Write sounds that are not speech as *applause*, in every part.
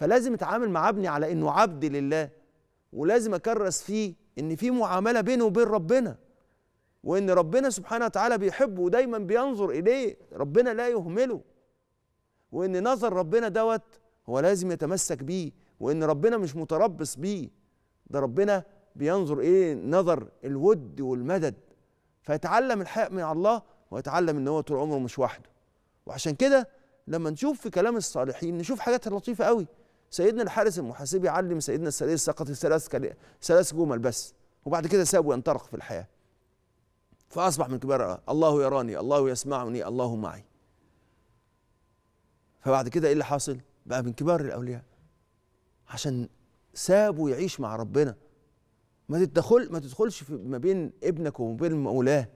فلازم اتعامل مع ابني على انه عبد لله ولازم اكرس فيه ان في معامله بينه وبين ربنا وان ربنا سبحانه وتعالى بيحبه ودايما بينظر اليه ربنا لا يهمله وان نظر ربنا دوت هو لازم يتمسك بيه وان ربنا مش متربص بيه ده ربنا بينظر ايه نظر الود والمدد فيتعلم الحق من الله ويتعلم ان هو طول عمره مش وحده وعشان كده لما نشوف في كلام الصالحين نشوف حاجات لطيفه قوي سيدنا الحارس المحاسبي علم سيدنا السرير سقط ثلاث ثلاث جمل بس وبعد كده سابه ينطلق في الحياه فاصبح من كبار الله يراني الله يسمعني الله معي فبعد كده ايه اللي حاصل بقى من كبار الاولياء عشان سابه يعيش مع ربنا ما تدخل ما تدخلش في ما بين ابنك وما بين مولاه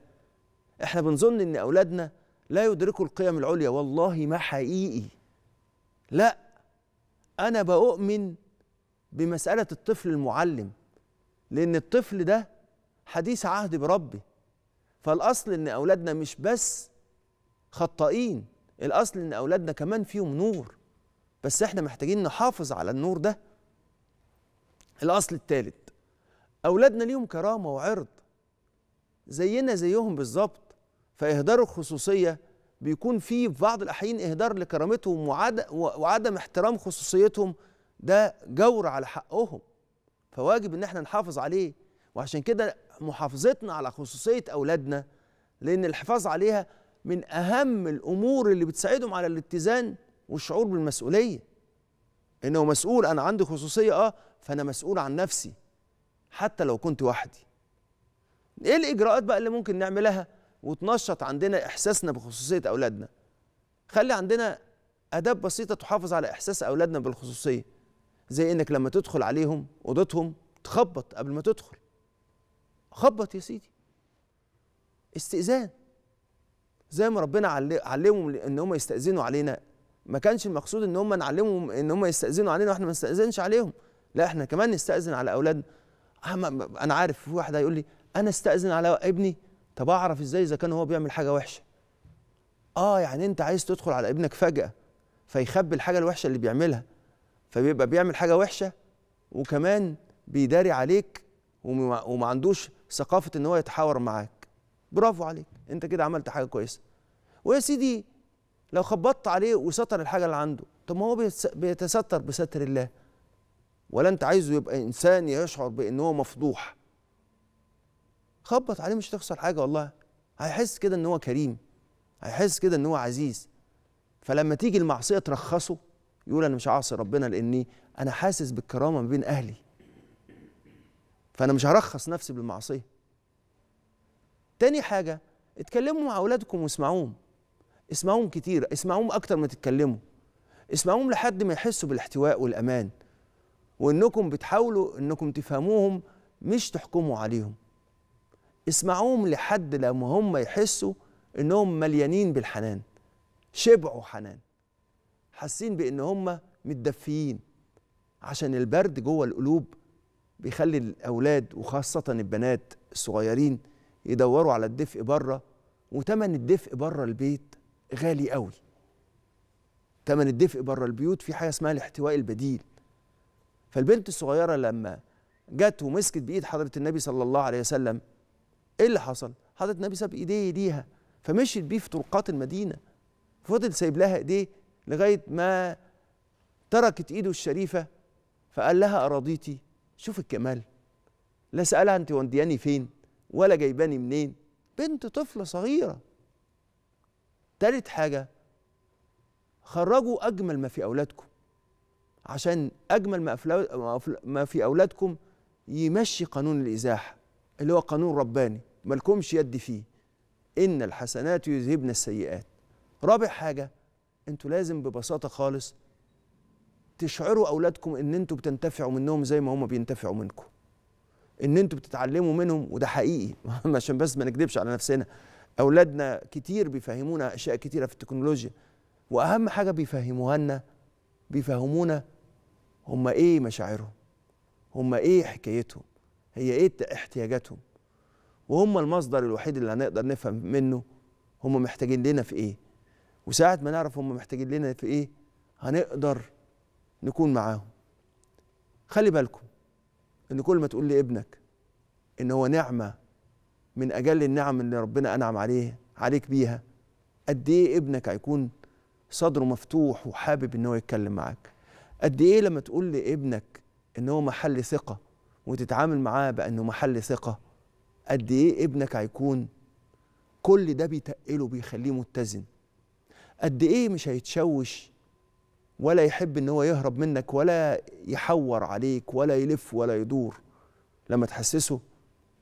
احنا بنظن ان اولادنا لا يدركوا القيم العليا والله ما حقيقي لا انا بؤمن بمساله الطفل المعلم لان الطفل ده حديث عهد بربي فالاصل ان اولادنا مش بس خطائين الاصل ان اولادنا كمان فيهم نور بس احنا محتاجين نحافظ على النور ده الاصل الثالث اولادنا ليهم كرامه وعرض زينا زيهم بالظبط فاهدار الخصوصيه بيكون في بعض الأحيان إهدار لكرامتهم وعدم احترام خصوصيتهم ده جور على حقهم فواجب إن احنا نحافظ عليه وعشان كده محافظتنا على خصوصية أولادنا لأن الحفاظ عليها من أهم الأمور اللي بتساعدهم على الاتزان والشعور بالمسؤولية إنه مسؤول أنا عندي خصوصية أه فأنا مسؤول عن نفسي حتى لو كنت وحدي إيه الإجراءات بقى اللي ممكن نعملها وتنشط عندنا احساسنا بخصوصيه اولادنا خلي عندنا اداب بسيطه تحافظ على احساس اولادنا بالخصوصيه زي انك لما تدخل عليهم اوضتهم تخبط قبل ما تدخل خبط يا سيدي استئذان زي ما ربنا علمهم ان هم يستاذنوا علينا ما كانش المقصود ان هم نعلمهم ان هم يستاذنوا علينا واحنا ما نستاذنش عليهم لا احنا كمان نستاذن على اولادنا انا عارف في واحد هيقول لي انا استاذن على ابني طب اعرف ازاي اذا كان هو بيعمل حاجه وحشه اه يعني انت عايز تدخل على ابنك فجاه فيخبي الحاجه الوحشه اللي بيعملها فبيبقى بيعمل حاجه وحشه وكمان بيداري عليك وما, عندوش ثقافه ان هو يتحاور معاك برافو عليك انت كده عملت حاجه كويسه ويا سيدي لو خبطت عليه وستر الحاجه اللي عنده طب ما هو بيتستر بستر الله ولا انت عايزه يبقى انسان يشعر بان هو مفضوح خبط عليه مش هتخسر حاجه والله هيحس كده ان هو كريم هيحس كده ان هو عزيز فلما تيجي المعصيه ترخصه يقول انا مش هعصي ربنا لاني انا حاسس بالكرامه ما بين اهلي فانا مش هرخص نفسي بالمعصيه تاني حاجه اتكلموا مع اولادكم واسمعوهم اسمعوهم كتير اسمعوهم اكتر ما تتكلموا اسمعوهم لحد ما يحسوا بالاحتواء والامان وانكم بتحاولوا انكم تفهموهم مش تحكموا عليهم اسمعوهم لحد لما هم يحسوا انهم مليانين بالحنان شبعوا حنان حاسين بان هم متدفيين عشان البرد جوه القلوب بيخلي الاولاد وخاصه البنات الصغيرين يدوروا على الدفء بره وتمن الدفء بره البيت غالي قوي تمن الدفء بره البيوت في حاجه اسمها الاحتواء البديل فالبنت الصغيره لما جت ومسكت بايد حضره النبي صلى الله عليه وسلم ايه اللي حصل حضرة النبي ساب ايديه ليها فمشيت بيه في طرقات المدينة فضل سايب لها ايديه لغاية ما تركت ايده الشريفة فقال لها أراضيتي شوف الكمال لا سألها أنت وندياني فين ولا جايباني منين بنت طفلة صغيرة تالت حاجة خرجوا أجمل ما في أولادكم عشان أجمل ما في أولادكم يمشي قانون الإزاحة اللي هو قانون رباني مالكمش يد فيه إن الحسنات يذهبن السيئات رابع حاجة أنتوا لازم ببساطة خالص تشعروا أولادكم إن أنتوا بتنتفعوا منهم زي ما هم بينتفعوا منكم إن أنتوا بتتعلموا منهم وده حقيقي *laughs* عشان بس ما نكذبش على نفسنا أولادنا كتير بيفهمونا أشياء كتيرة في التكنولوجيا وأهم حاجة بيفهموها لنا بيفهمونا هم إيه مشاعرهم هم إيه حكايتهم هي ايه احتياجاتهم وهم المصدر الوحيد اللي هنقدر نفهم منه هم محتاجين لنا في ايه وساعة ما نعرف هم محتاجين لنا في ايه هنقدر نكون معاهم خلي بالكم ان كل ما تقول لابنك ان هو نعمة من اجل النعم اللي ربنا انعم عليه عليك بيها قد ايه ابنك هيكون صدره مفتوح وحابب ان هو يتكلم معاك قد ايه لما تقول لابنك ان هو محل ثقه وتتعامل معاه بانه محل ثقه قد ايه ابنك هيكون كل ده بيتقله بيخليه متزن قد ايه مش هيتشوش ولا يحب ان هو يهرب منك ولا يحور عليك ولا يلف ولا يدور لما تحسسه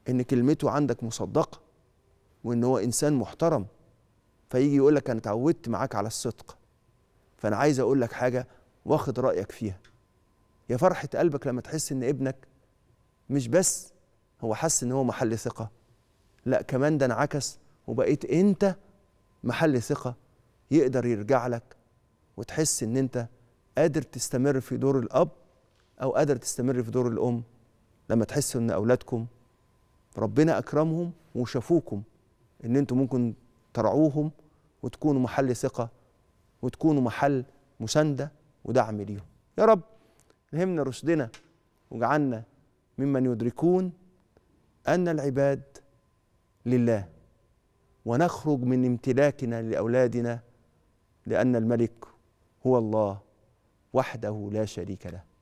ان كلمته عندك مصدقه وان هو انسان محترم فيجي يقول لك انا اتعودت معاك على الصدق فانا عايز اقول لك حاجه واخد رايك فيها يا فرحه قلبك لما تحس ان ابنك مش بس هو حس ان هو محل ثقه لا كمان ده انعكس وبقيت انت محل ثقه يقدر يرجع لك وتحس ان انت قادر تستمر في دور الاب او قادر تستمر في دور الام لما تحسوا ان اولادكم ربنا اكرمهم وشافوكم ان انتم ممكن ترعوهم وتكونوا محل ثقه وتكونوا محل مسانده ودعم ليهم يا رب الهمنا رشدنا وجعلنا ممن يدركون ان العباد لله ونخرج من امتلاكنا لاولادنا لان الملك هو الله وحده لا شريك له